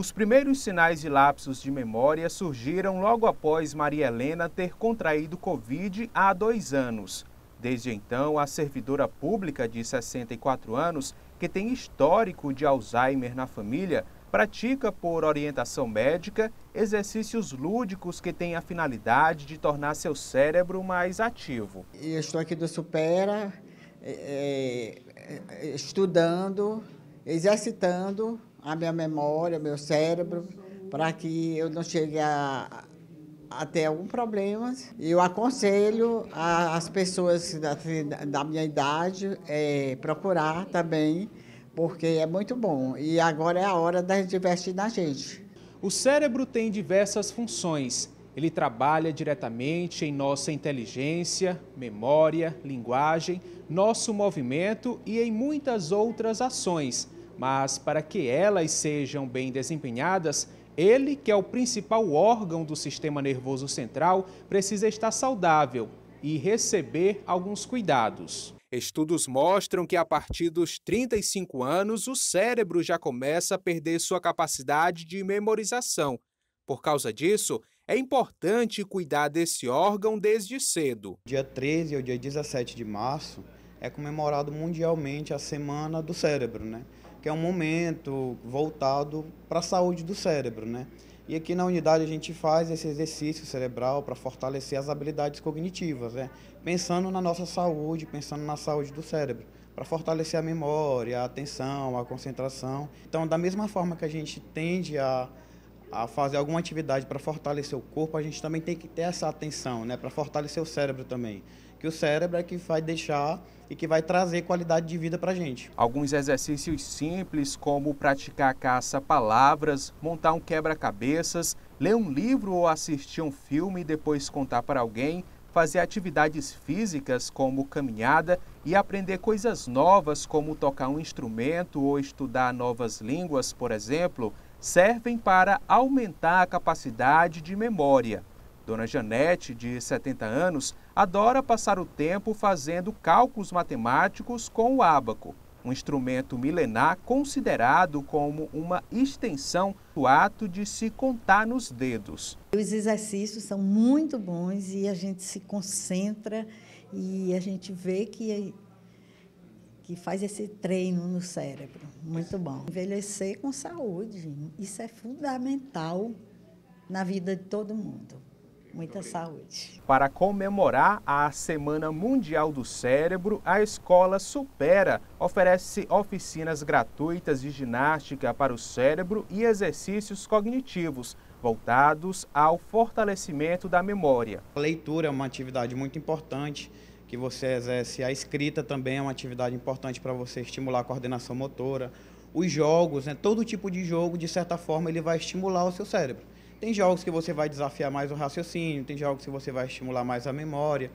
Os primeiros sinais de lapsos de memória surgiram logo após Maria Helena ter contraído Covid há dois anos. Desde então, a servidora pública de 64 anos, que tem histórico de Alzheimer na família, pratica por orientação médica exercícios lúdicos que têm a finalidade de tornar seu cérebro mais ativo. Eu estou aqui do Supera é, estudando, exercitando a minha memória, o meu cérebro, para que eu não chegue a, a ter algum problema. E Eu aconselho a, as pessoas da, da minha idade é, procurar também, porque é muito bom. E agora é a hora de investir na gente. O cérebro tem diversas funções. Ele trabalha diretamente em nossa inteligência, memória, linguagem, nosso movimento e em muitas outras ações mas para que elas sejam bem desempenhadas, ele, que é o principal órgão do sistema nervoso central, precisa estar saudável e receber alguns cuidados. Estudos mostram que a partir dos 35 anos, o cérebro já começa a perder sua capacidade de memorização. Por causa disso, é importante cuidar desse órgão desde cedo. Dia 13 ou dia 17 de março é comemorado mundialmente a Semana do Cérebro, né? que é um momento voltado para a saúde do cérebro, né? E aqui na unidade a gente faz esse exercício cerebral para fortalecer as habilidades cognitivas, né? pensando na nossa saúde, pensando na saúde do cérebro, para fortalecer a memória, a atenção, a concentração. Então, da mesma forma que a gente tende a, a fazer alguma atividade para fortalecer o corpo, a gente também tem que ter essa atenção, né? para fortalecer o cérebro também que o cérebro é que vai deixar e que vai trazer qualidade de vida para a gente. Alguns exercícios simples, como praticar caça-palavras, montar um quebra-cabeças, ler um livro ou assistir um filme e depois contar para alguém, fazer atividades físicas, como caminhada, e aprender coisas novas, como tocar um instrumento ou estudar novas línguas, por exemplo, servem para aumentar a capacidade de memória. Dona Janete, de 70 anos, adora passar o tempo fazendo cálculos matemáticos com o ábaco, um instrumento milenar considerado como uma extensão do ato de se contar nos dedos. Os exercícios são muito bons e a gente se concentra e a gente vê que, que faz esse treino no cérebro. Muito bom. Envelhecer com saúde, isso é fundamental na vida de todo mundo. Muita saúde. Para comemorar a Semana Mundial do Cérebro, a escola Supera oferece oficinas gratuitas de ginástica para o cérebro e exercícios cognitivos voltados ao fortalecimento da memória. A leitura é uma atividade muito importante que você exerce, a escrita também é uma atividade importante para você estimular a coordenação motora. Os jogos, né, todo tipo de jogo, de certa forma, ele vai estimular o seu cérebro. Tem jogos que você vai desafiar mais o raciocínio, tem jogos que você vai estimular mais a memória.